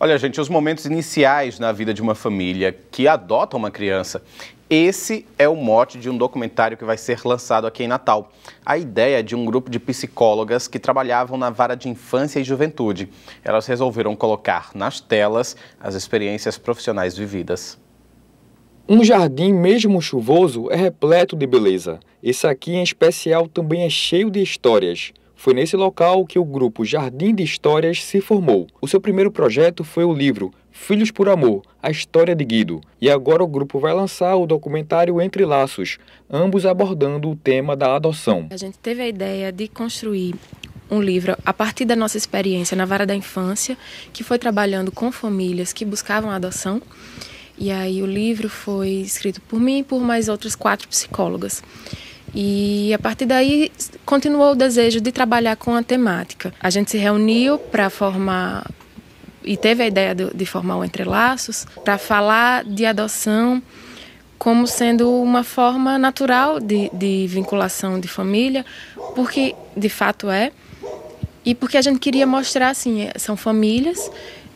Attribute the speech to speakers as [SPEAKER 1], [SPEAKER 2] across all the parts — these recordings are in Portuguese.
[SPEAKER 1] Olha, gente, os momentos iniciais na vida de uma família que adota uma criança. Esse é o mote de um documentário que vai ser lançado aqui em Natal. A ideia é de um grupo de psicólogas que trabalhavam na vara de infância e juventude. Elas resolveram colocar nas telas as experiências profissionais vividas.
[SPEAKER 2] Um jardim, mesmo chuvoso, é repleto de beleza. Esse aqui em especial também é cheio de histórias. Foi nesse local que o grupo Jardim de Histórias se formou. O seu primeiro projeto foi o livro Filhos por Amor, a história de Guido. E agora o grupo vai lançar o documentário Entre Laços, ambos abordando o tema da adoção. A
[SPEAKER 3] gente teve a ideia de construir um livro a partir da nossa experiência na Vara da Infância, que foi trabalhando com famílias que buscavam adoção. E aí o livro foi escrito por mim e por mais outras quatro psicólogas. E a partir daí continuou o desejo de trabalhar com a temática. A gente se reuniu para formar e teve a ideia de, de formar o Entrelaços para falar de adoção como sendo uma forma natural de, de vinculação de família, porque de fato é, e porque a gente queria mostrar assim, é, são famílias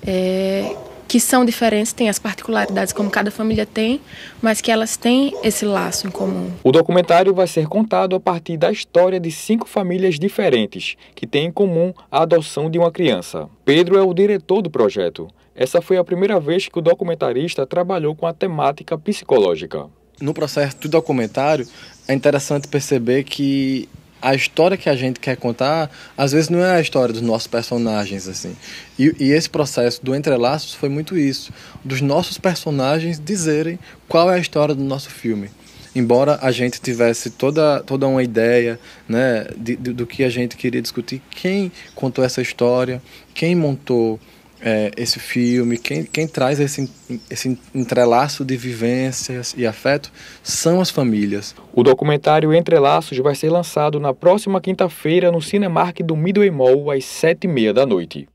[SPEAKER 3] é, que são diferentes, têm as particularidades como cada família tem, mas que elas têm esse laço em comum.
[SPEAKER 2] O documentário vai ser contado a partir da história de cinco famílias diferentes que têm em comum a adoção de uma criança. Pedro é o diretor do projeto. Essa foi a primeira vez que o documentarista trabalhou com a temática psicológica. No
[SPEAKER 4] processo do documentário, é interessante perceber que a história que a gente quer contar, às vezes não é a história dos nossos personagens, assim. E, e esse processo do entrelaços foi muito isso, dos nossos personagens dizerem qual é a história do nosso filme embora a gente tivesse toda, toda uma ideia né, de, de, do que a gente queria discutir, quem contou essa história, quem montou é, esse filme, quem, quem traz esse, esse entrelaço de vivências e afeto
[SPEAKER 2] são as famílias. O documentário Entrelaços vai ser lançado na próxima quinta-feira no Cinemark do Midway Mall às sete e meia da noite.